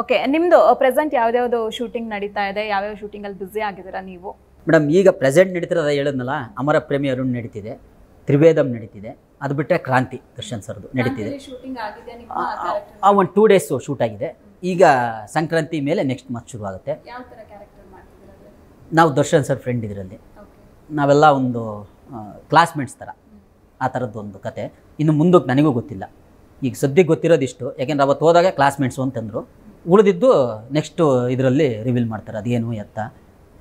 okay ನಿಮ್ಮದು present ಯಾವ್ದಾವ್ದು shooting ನಡೀತಾ ಇದೆ ಯಾವ್ಯಾವ ಅಲ್ಲಿ ಬ್ಯುಸಿ ಆಗಿದ್ದೀರಾ ನೀವು ಮೇಡಮ್ ಈಗ ಪ್ರೆಸೆಂಟ್ ನಡೀತಿರೋದು ಹೇಳಿದ್ನಲ್ಲ ಅಮರ ಪ್ರೇಮಿ ಅರುಣ್ ನಡೀತಿದೆ ತ್ರಿವೇದಂ ನಡೀತಿದೆ ಅದು ಬಿಟ್ಟರೆ ಕ್ರಾಂತಿ ದರ್ಶನ್ ಸರ್ದು ನಡೀತಿದೆ ಒಂದು ಟೂ ಡೇಸು ಶೂಟ್ ಆಗಿದೆ ಈಗ ಸಂಕ್ರಾಂತಿ ಮೇಲೆ ನೆಕ್ಸ್ಟ್ ಮತ್ತೆ ಶುರು ಆಗುತ್ತೆ ನಾವು ದರ್ಶನ್ ಸರ್ ಫ್ರೆಂಡ್ ಇದರಲ್ಲಿ ನಾವೆಲ್ಲ ಒಂದು ಕ್ಲಾಸ್ಮೇಟ್ಸ್ ಥರ ಆ ಥರದ್ದು ಒಂದು ಕತೆ ಇನ್ನು ಮುಂದಕ್ಕೆ ನನಗೂ ಗೊತ್ತಿಲ್ಲ ಈಗ ಸದ್ಯಕ್ಕೆ ಗೊತ್ತಿರೋದಿಷ್ಟು ಯಾಕೆಂದ್ರೆ ಅವತ್ತು ಹೋದಾಗ ಕ್ಲಾಸ್ಮೇಟ್ಸು ಅಂತಂದರು ಉಳಿದಿದ್ದು ನೆಕ್ಸ್ಟು ಇದರಲ್ಲಿ ರಿವೀಲ್ ಮಾಡ್ತಾರೆ ಅದೇನು ಎತ್ತ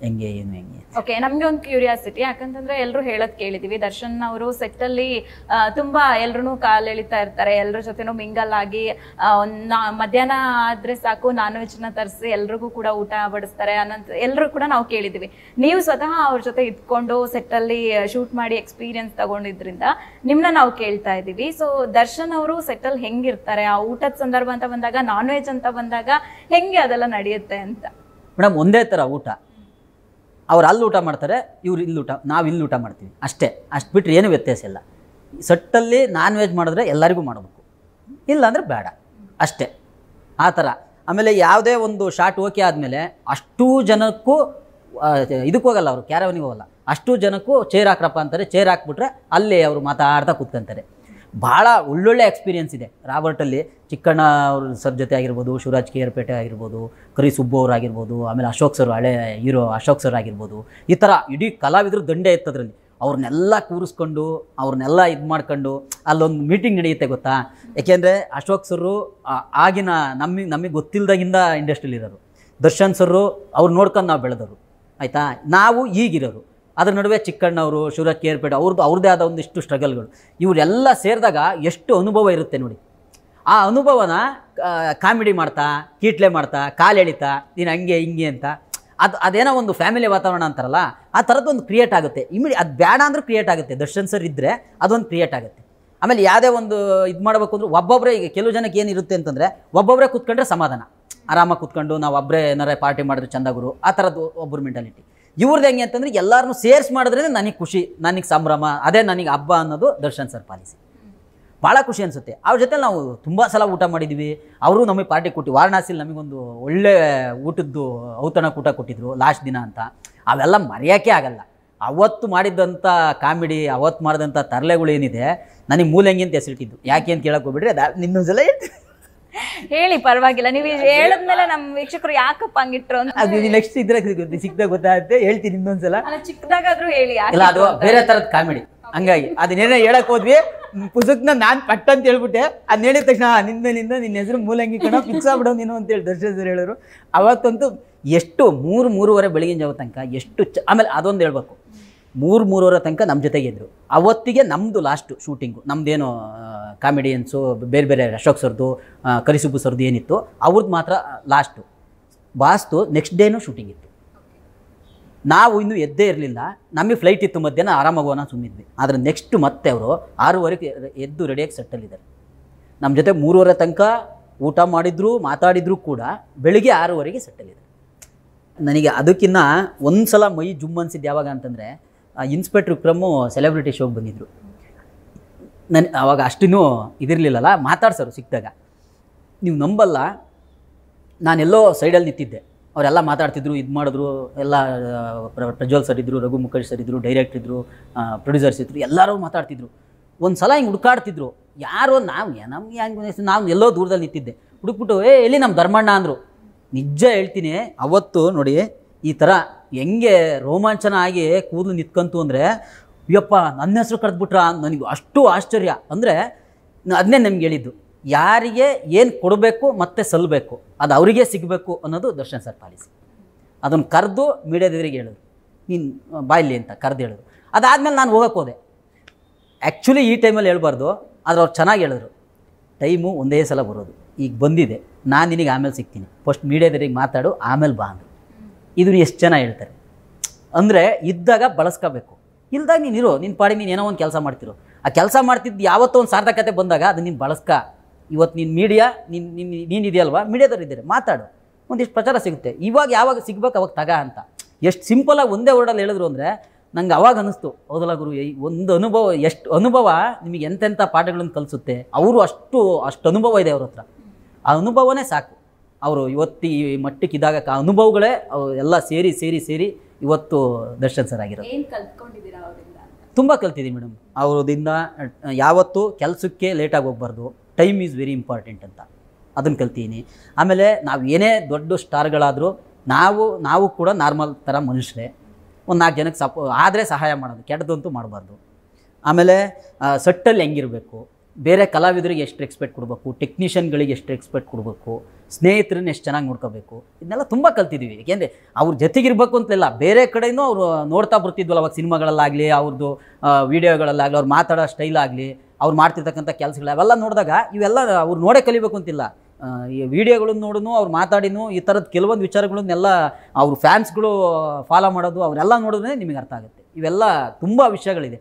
ಹೆಂಗೆ ಏನು ಹೆಂಗೆ ಓಕೆ ನಮ್ಗೆ ಒಂದು ಕ್ಯೂರಿಯಾಸಿಟಿ ಯಾಕಂತಂದ್ರೆ ಎಲ್ಲರೂ ಹೇಳೋದ್ ಕೇಳಿದೀವಿ ದರ್ಶನ್ ಅವರು ಸೆಟ್ ಅಲ್ಲಿ ತುಂಬಾ ಎಲ್ರು ಕಾಲೆಳಿತಾ ಇರ್ತಾರೆ ಎಲ್ಲರ ಜೊತೆನೂ ಮಿಂಗಲ್ ಆಗಿ ಮಧ್ಯಾಹ್ನ ಆದ್ರೆ ಸಾಕು ನಾನ್ ವೆಜ್ ನ ತರಿಸಿ ಎಲ್ರಿಗೂ ಕೂಡ ಊಟ ಬಡಿಸ್ತಾರೆ ಅನ್ನಂತ ಎಲ್ಲರೂ ಕೂಡ ನಾವು ಕೇಳಿದೀವಿ ನೀವು ಸ್ವತಃ ಅವ್ರ ಜೊತೆ ಇದ್ಕೊಂಡು ಸೆಟ್ ಅಲ್ಲಿ ಶೂಟ್ ಮಾಡಿ ಎಕ್ಸ್ಪೀರಿಯನ್ಸ್ ತಗೊಂಡಿದ್ರಿಂದ ನಿಮ್ನ ನಾವು ಕೇಳ್ತಾ ಇದೀವಿ ಸೊ ದರ್ಶನ್ ಅವರು ಸೆಟ್ ಅಲ್ಲಿ ಹೆಂಗಿರ್ತಾರೆ ಆ ಊಟದ ಸಂದರ್ಭ ಅಂತ ಬಂದಾಗ ನಾನ್ ವೆಜ್ ಅಂತ ಬಂದಾಗ ಹೆಂಗೆ ಅದೆಲ್ಲ ನಡೆಯುತ್ತೆ ಅಂತ ಮೇಡಮ್ ಒಂದೇ ತರ ಊಟ ಅವ್ರು ಅಲ್ಲಿ ಊಟ ಮಾಡ್ತಾರೆ ಇವ್ರು ಇಲ್ಲಿ ಊಟ ನಾವು ಇಲ್ಲಿ ಊಟ ಮಾಡ್ತೀವಿ ಅಷ್ಟೇ ಅಷ್ಟು ಬಿಟ್ಟರೆ ಏನು ವ್ಯತ್ಯಾಸ ಇಲ್ಲ ಸಟ್ಟಲ್ಲಿ ನಾನ್ ವೆಜ್ ಮಾಡಿದ್ರೆ ಎಲ್ಲರಿಗೂ ಮಾಡಬೇಕು ಇಲ್ಲಾಂದರೆ ಬೇಡ ಅಷ್ಟೇ ಆ ಥರ ಆಮೇಲೆ ಯಾವುದೇ ಒಂದು ಶಾಟ್ ಓಕೆ ಆದಮೇಲೆ ಅಷ್ಟೂ ಜನಕ್ಕೂ ಇದಕ್ಕೆ ಹೋಗಲ್ಲ ಅವರು ಕ್ಯಾರವನಿಗೆ ಹೋಗಲ್ಲ ಅಷ್ಟು ಜನಕ್ಕೂ ಚೇರ್ ಹಾಕ್ರಪ್ಪ ಅಂತಾರೆ ಚೇರ್ ಹಾಕ್ಬಿಟ್ರೆ ಅಲ್ಲಿ ಅವರು ಮಾತಾಡ್ತಾ ಕೂತ್ಕೊಂತಾರೆ ಭಾಳ ಒಳ್ಳೊಳ್ಳೆ ಎಕ್ಸ್ಪೀರಿಯೆನ್ಸ್ ಇದೆ ರಾಬರ್ಟಲ್ಲಿ ಚಿಕ್ಕಣ್ಣ ಅವ್ರ ಸರ್ ಜೊತೆ ಆಗಿರ್ಬೋದು ಶಿವರಾಜ್ ಕೇರ್ಪೇಟೆ ಆಗಿರ್ಬೋದು ಕರಿ ಆಗಿರ್ಬೋದು ಆಮೇಲೆ ಅಶೋಕ್ ಸರ್ ಹಳೆ ಹೀರೋ ಅಶೋಕ್ ಸರ್ ಆಗಿರ್ಬೋದು ಈ ಥರ ಇಡೀ ಕಲಾವಿದರು ದಂಡೆ ಇತ್ತು ಅವ್ರನ್ನೆಲ್ಲ ಕೂರಿಸ್ಕೊಂಡು ಅವ್ರನ್ನೆಲ್ಲ ಇದು ಮಾಡ್ಕೊಂಡು ಅಲ್ಲೊಂದು ಮೀಟಿಂಗ್ ನಡೆಯುತ್ತೆ ಗೊತ್ತಾ ಏಕೆಂದರೆ ಅಶೋಕ್ ಸರು ಆಗಿನ ನಮಗೆ ನಮಗೆ ಗೊತ್ತಿಲ್ಲದಾಗಿಂದ ಇಂಡಸ್ಟ್ರಿಲಿರೋರು ದರ್ಶನ್ ಸರ್ರು ಅವ್ರು ನೋಡ್ಕೊಂಡು ನಾವು ಬೆಳೆದವರು ಆಯಿತಾ ನಾವು ಈಗಿರೋರು ಅದ್ರ ನಡುವೆ ಚಿಕ್ಕಣ್ಣವರು ಶಿವರಾಜ್ ಕೇರ್ಪೇಟೆ ಅವ್ರದ್ದು ಅವ್ರದ್ದೇ ಆದ ಒಂದಿಷ್ಟು ಸ್ಟ್ರಗಲ್ಗಳು ಇವರೆಲ್ಲ ಸೇರಿದಾಗ ಎಷ್ಟು ಅನುಭವ ಇರುತ್ತೆ ನೋಡಿ ಆ ಅನುಭವನ ಕಾಮಿಡಿ ಮಾಡ್ತಾ ಕೀಟ್ಲೆ ಮಾಡ್ತಾ ಕಾಲೆಳಿತಾ ನೀನು ಹಂಗೆ ಹಿಂಗೆ ಅಂತ ಅದು ಅದೇನೋ ಒಂದು ಫ್ಯಾಮಿಲಿ ವಾತಾವರಣ ಅಂತಾರಲ್ಲ ಆ ಥರದ್ದು ಒಂದು ಕ್ರಿಯೇಟ್ ಆಗುತ್ತೆ ಇಮಿಡಿ ಅದು ಬೇಡ ಅಂದರೂ ಕ್ರಿಯೇಟ್ ಆಗುತ್ತೆ ದರ್ಶನ್ ಸರ್ ಇದ್ದರೆ ಅದೊಂದು ಕ್ರಿಯೇಟ್ ಆಗುತ್ತೆ ಆಮೇಲೆ ಯಾವುದೇ ಒಂದು ಇದು ಮಾಡಬೇಕು ಅಂದ್ರೆ ಒಬ್ಬೊಬ್ಬರೇ ಈಗ ಕೆಲವು ಜನಕ್ಕೆ ಏನಿರುತ್ತೆ ಅಂತಂದರೆ ಒಬ್ಬೊಬ್ಬರೇ ಕೂತ್ಕೊಂಡ್ರೆ ಸಮಾಧಾನ ಆರಾಮಾಗಿ ಕೂತ್ಕೊಂಡು ನಾವು ಒಬ್ಬರೇ ಏನಾರೇ ಪಾರ್ಟಿ ಮಾಡಿದ್ರೆ ಚಂದಗುರು ಆ ಥರದ್ದು ಒಬ್ಬರು ಮೆಂಟಾಲಿಟಿ ಇವ್ರದ್ದು ಹೆಂಗೆ ಅಂತಂದರೆ ಎಲ್ಲರೂ ಸೇರ್ಸಿ ಮಾಡಿದ್ರೆ ನನಗೆ ಖುಷಿ ನನಗೆ ಸಂಭ್ರಮ ಅದೇ ನನಗೆ ಹಬ್ಬ ಅನ್ನೋದು ದರ್ಶನ್ ಸರ್ ಪಾಲಿಸಿ ಭಾಳ ಖುಷಿ ಅನಿಸುತ್ತೆ ಅವ್ರ ಜೊತೆ ನಾವು ತುಂಬ ಸಲ ಊಟ ಮಾಡಿದ್ವಿ ಅವರು ನಮಗೆ ಪಾರ್ಟಿ ಕೊಟ್ಟು ವಾರಣಾಸಿಲಿ ನಮಗೊಂದು ಒಳ್ಳೆ ಊಟದ್ದು ಔತಣ ಕೂಟ ಕೊಟ್ಟಿದ್ರು ಲಾಸ್ಟ್ ದಿನ ಅಂತ ಅವೆಲ್ಲ ಮರೆಯೋಕ್ಕೆ ಆಗಲ್ಲ ಅವತ್ತು ಮಾಡಿದ್ದಂಥ ಕಾಮಿಡಿ ಅವತ್ತು ಮಾಡಿದಂಥ ತರಲೆಗಳು ಏನಿದೆ ನನಗೆ ಮೂಲಂಗಿ ಅಂತ ಹೆಸರಿಟ್ಟಿದ್ದು ಯಾಕೆ ಅಂತ ಕೇಳಕ್ಕೆ ಹೋಗ್ಬಿಟ್ರೆ ಅದು ನಿನ್ನೊಂದ್ಸಲ ಹೇಳಿ ಪರವಾಗಿಲ್ಲ ನೀವು ಹೇಳದ್ಮೇಲೆ ನಮ್ ವೀಕ್ಷಕರು ಯಾಕಪ್ಪ ಹಂಗಿಟ್ರು ಅದು ನೆಕ್ಸ್ಟ್ ಇದ್ರೆ ಸಿಕ್ದಾಗ ಗೊತ್ತಾಗುತ್ತೆ ಹೇಳ್ತೀನಿ ಇನ್ನೊಂದ್ಸಲ ಚಿಕ್ಕದಾಗಾದ್ರೂ ಹೇಳಿ ಇಲ್ಲ ಅದು ಬೇರೆ ತರದ ಕಾಮಿಡಿ ಹಂಗಾಗಿ ಅದನ್ನೇನ ಹೇಳಕ್ ಹೋದ್ವಿ ಪುಸ್ತಕನ ನಾನ್ ಪಟ್ಟ ಅಂತ ಹೇಳ್ಬಿಟ್ಟೆ ಅದ್ ಹೇಳಿದ ತಕ್ಷಣ ನಿನ್ನ ನಿಂದ ನಿನ್ನ ಹೆಸರು ಮೂಲಂಗಿ ಕಣ ಫಿಕ್ಸ್ ಆಗ್ಬಿಡೋ ನೀನು ಅಂತ ಹೇಳಿ ದರ್ಶನ್ ಹೇಳಿದ್ರು ಹೇಳೋರು ಅವತ್ತಂತೂ ಎಷ್ಟು ಮೂರು ಮೂರುವರೆ ಬೆಳಗಿನ ಜಾವ ತನಕ ಎಷ್ಟು ಆಮೇಲೆ ಅದೊಂದು ಹೇಳ್ಬೇಕು ಮೂರು ಮೂರುವರೆ ತನಕ ನಮ್ಮ ಜೊತೆಗೆ ಇದ್ದರು ಅವತ್ತಿಗೆ ನಮ್ಮದು ಲಾಸ್ಟು ಶೂಟಿಂಗು ನಮ್ಮದೇನು ಕಾಮಿಡಿಯನ್ಸು ಬೇರೆ ಬೇರೆ ಅಶೋಕ್ ಸರ್ದು ಕರಿಸುಬ್ಬು ಸರ್ದು ಏನಿತ್ತು ಅವ್ರದ್ದು ಮಾತ್ರ ಲಾಸ್ಟು ಬಾಸ್ತು ನೆಕ್ಸ್ಟ್ ಡೇನೂ ಶೂಟಿಂಗ್ ಇತ್ತು ನಾವು ಇನ್ನೂ ಎದ್ದೇ ಇರಲಿಲ್ಲ ನಮಗೆ ಫ್ಲೈಟ್ ಇತ್ತು ಮಧ್ಯಾಹ್ನ ಆರಾಮಾಗೋಣ ಸುಮ್ಮಿದ್ವಿ ಆದರೆ ನೆಕ್ಸ್ಟ್ ಮತ್ತೆ ಅವರು ಆರೂವರೆಗೆ ಎದ್ದು ರೆಡಿಯಾಗಿ ಸೆಟ್ಟಲ್ಲಿದ್ದಾರೆ ನಮ್ಮ ಜೊತೆ ಮೂರುವರೆ ತನಕ ಊಟ ಮಾಡಿದ್ರು ಮಾತಾಡಿದ್ರು ಕೂಡ ಬೆಳಿಗ್ಗೆ ಆರೂವರೆಗೆ ಸೆಟ್ಟಲ್ಲಿದ್ದಾರೆ ನನಗೆ ಅದಕ್ಕಿಂತ ಒಂದು ಸಲ ಮೈ ಜುಮ್ ಅನಿಸಿದ್ದು ಯಾವಾಗ ಅಂತಂದರೆ ಇನ್ಸ್ಪೆಕ್ಟರ್ ವಿಕ್ರಮು ಸೆಲೆಬ್ರಿಟಿ ಶೋಗೆ ಬಂದಿದ್ದರು ನನ್ನ ಆವಾಗ ಅಷ್ಟೂ ಇದಿರಲಿಲ್ಲಲ್ಲ ಮಾತಾಡ್ಸೋರು ಸಿಕ್ಕಿದಾಗ ನೀವು ನಂಬಲ್ಲ ನಾನೆಲ್ಲೋ ಸೈಡಲ್ಲಿ ನಿಂತಿದ್ದೆ ಅವರೆಲ್ಲ ಮಾತಾಡ್ತಿದ್ರು ಇದು ಮಾಡಿದ್ರು ಎಲ್ಲ ಪ್ರಜ್ವಲ್ ಸರ್ ಇದ್ದರು ರಘು ಮುಖೇಶ್ ಸರ್ ಇದ್ದರು ಡೈರೆಕ್ಟ್ ಇದ್ದರು ಪ್ರೊಡ್ಯೂಸರ್ಸ್ ಇದ್ದರು ಎಲ್ಲರೂ ಮಾತಾಡ್ತಿದ್ರು ಒಂದು ಸಲ ಹಿಂಗೆ ಹುಡುಕಾಡ್ತಿದ್ರು ಯಾರೋ ನಾವು ನಮ್ಗೆ ಹ್ಯಾಂಗೆ ನಾವು ಎಲ್ಲೋ ದೂರದಲ್ಲಿ ನಿಂತಿದ್ದೆ ಹುಡುಕ್ಬಿಟ್ಟು ಏ ಎಲ್ಲಿ ನಮ್ಮ ಧರ್ಮಣ್ಣ ಅಂದರು ನಿಜ ಹೇಳ್ತೀನಿ ಅವತ್ತು ನೋಡಿ ಈ ಥರ ಹೆಂಗೆ ರೋಮಾಂಚನ ಆಗಿ ಕೂದಲು ನಿತ್ಕಂತು ಅಂದರೆ ಅಯ್ಯಪ್ಪ ನನ್ನ ಹೆಸರು ಕರೆದ್ಬಿಟ್ರ ನನಗೆ ಅಷ್ಟು ಆಶ್ಚರ್ಯ ಅಂದರೆ ಅದನ್ನೇ ನಮ್ಗೆ ಹೇಳಿದ್ದು ಯಾರಿಗೆ ಏನು ಕೊಡಬೇಕು ಮತ್ತೆ ಸಲ್ಲಬೇಕು ಅದು ಅವರಿಗೆ ಸಿಗಬೇಕು ಅನ್ನೋದು ದರ್ಶನ್ ಸರ್ ಪಾಲಿಸಿ ಅದನ್ನು ಕರೆದು ಮೀಡಿಯಾದವರಿಗೆ ಹೇಳಿದ್ರು ನೀನು ಬಾಯಿಲಿ ಅಂತ ಕರೆದು ಹೇಳಿದ್ರು ಅದಾದಮೇಲೆ ನಾನು ಹೋಗಕ್ಕೆ ಹೋದೆ ಆ್ಯಕ್ಚುಲಿ ಈ ಟೈಮಲ್ಲಿ ಹೇಳ್ಬಾರ್ದು ಆದರೆ ಅವ್ರು ಚೆನ್ನಾಗಿ ಹೇಳಿದ್ರು ಟೈಮು ಒಂದೇ ಸಲ ಬರೋದು ಈಗ ಬಂದಿದೆ ನಾನು ನಿನಗೆ ಆಮೇಲೆ ಸಿಗ್ತೀನಿ ಫಸ್ಟ್ ಮೀಡಿಯಾದವರಿಗೆ ಮಾತಾಡು ಆಮೇಲೆ ಬಾ ಅಂದರು ಇದನ್ನು ಎಷ್ಟು ಜನ ಹೇಳ್ತಾರೆ ಅಂದರೆ ಇದ್ದಾಗ ಬಳಸ್ಕೋಬೇಕು ಇಲ್ದಾಗ ಇರೋ ನಿನ್ನ ಪಾಡಿ ನೀನು ಏನೋ ಒಂದು ಕೆಲಸ ಮಾಡ್ತಿರೋ ಆ ಕೆಲಸ ಮಾಡ್ತಿದ್ದು ಯಾವತ್ತೋ ಒಂದು ಸಾರ್ಥಕತೆ ಬಂದಾಗ ಅದು ನೀನು ಬಳಸ್ಕ ಇವತ್ತು ನಿನ್ನ ಮೀಡಿಯಾ ನಿನ್ನ ನಿನ್ನ ನೀನಿದೆಯಲ್ವಾ ಮೀಡಿಯಾದವ್ರು ಇದ್ದಾರೆ ಮಾತಾಡು ಒಂದಿಷ್ಟು ಪ್ರಚಾರ ಸಿಗುತ್ತೆ ಇವಾಗ ಯಾವಾಗ ಸಿಗ್ಬೇಕು ಅವಾಗ ತಗ ಅಂತ ಎಷ್ಟು ಸಿಂಪಲಾಗಿ ಒಂದೇ ವರ್ಡಲ್ಲಿ ಹೇಳಿದ್ರು ಅಂದರೆ ನಂಗೆ ಅವಾಗ ಅನ್ನಿಸ್ತು ಹೌದಲ್ಲ ಗುರು ಒಂದು ಅನುಭವ ಎಷ್ಟು ಅನುಭವ ನಿಮಗೆ ಎಂತೆಂಥ ಪಾಠಗಳನ್ನು ಕಲಿಸುತ್ತೆ ಅವರು ಅಷ್ಟು ಅಷ್ಟು ಅನುಭವ ಇದೆ ಅವ್ರ ಹತ್ರ ಆ ಅನುಭವನೇ ಸಾಕು ಅವರು ಇವತ್ತು ಈ ಮಟ್ಟಕ್ಕಿದ್ದಾಗ ಅನುಭವಗಳೇ ಎಲ್ಲ ಸೇರಿ ಸೇರಿ ಸೇರಿ ಇವತ್ತು ದರ್ಶನ್ ಸರ್ ಆಗಿರೋದು ತುಂಬ ಕಲ್ತಿದ್ದೀನಿ ಮೇಡಮ್ ಅವ್ರದಿಂದ ಯಾವತ್ತೂ ಕೆಲಸಕ್ಕೆ ಲೇಟಾಗಿ ಹೋಗ್ಬಾರ್ದು ಟೈಮ್ ಈಸ್ ವೆರಿ ಇಂಪಾರ್ಟೆಂಟ್ ಅಂತ ಅದನ್ನು ಕಲ್ತೀನಿ ಆಮೇಲೆ ನಾವು ಏನೇ ದೊಡ್ಡ ಸ್ಟಾರ್ಗಳಾದರೂ ನಾವು ನಾವು ಕೂಡ ನಾರ್ಮಲ್ ಥರ ಮನುಷ್ಯರೇ ಒಂದು ನಾಲ್ಕು ಜನಕ್ಕೆ ಸಪೋ ಆದರೆ ಸಹಾಯ ಮಾಡೋದು ಕೆಟ್ಟದಂತೂ ಮಾಡಬಾರ್ದು ಆಮೇಲೆ ಸಟ್ಟಲ್ಲಿ ಹೆಂಗಿರಬೇಕು ಬೇರೆ ಕಲಾವಿದರಿಗೆ ಎಷ್ಟು ರೆಕ್ಸ್ಪೆಕ್ಟ್ ಕೊಡಬೇಕು ಟೆಕ್ನಿಷಿಯನ್ಗಳಿಗೆ ಎಷ್ಟು ರೆಕ್ಸ್ಪೆಕ್ಟ್ ಕೊಡಬೇಕು ಸ್ನೇಹಿತರನ್ನ ಎಷ್ಟು ಚೆನ್ನಾಗಿ ನೋಡ್ಕೋಬೇಕು ಇದನ್ನೆಲ್ಲ ತುಂಬ ಕಲ್ತಿದ್ದೀವಿ ಏಕೆಂದರೆ ಅವ್ರ ಜೊತೆಗಿರ್ಬೇಕು ಅಂತಲ್ಲ ಬೇರೆ ಕಡೆಯೂ ಅವರು ನೋಡ್ತಾ ಬರ್ತಿದ್ವಲ್ಲ ಅವಾಗ ಸಿನಿಮಾಗಳಲ್ಲಾಗಲಿ ಅವ್ರದ್ದು ವೀಡಿಯೋಗಳಲ್ಲಾಗಲಿ ಅವ್ರು ಮಾತಾಡೋ ಸ್ಟೈಲ್ ಅವ್ರು ಮಾಡ್ತಿರ್ತಕ್ಕಂಥ ಕೆಲಸಗಳು ಅವೆಲ್ಲ ನೋಡಿದಾಗ ಇವೆಲ್ಲ ಅವ್ರು ನೋಡೇ ಕಲಿಬೇಕು ಅಂತಿಲ್ಲ ಈ ವಿಡಿಯೋಗಳನ್ನು ನೋಡೋನು ಅವ್ರು ಮಾತಾಡಿನೂ ಈ ಥರದ ಕೆಲವೊಂದು ವಿಚಾರಗಳನ್ನೆಲ್ಲ ಅವ್ರ ಫ್ಯಾನ್ಸ್ಗಳು ಫಾಲೋ ಮಾಡೋದು ಅವರೆಲ್ಲ ನೋಡಿದ್ರೆ ನಿಮಗೆ ಅರ್ಥ ಆಗುತ್ತೆ ಇವೆಲ್ಲ ತುಂಬ ವಿಷಯಗಳಿದೆ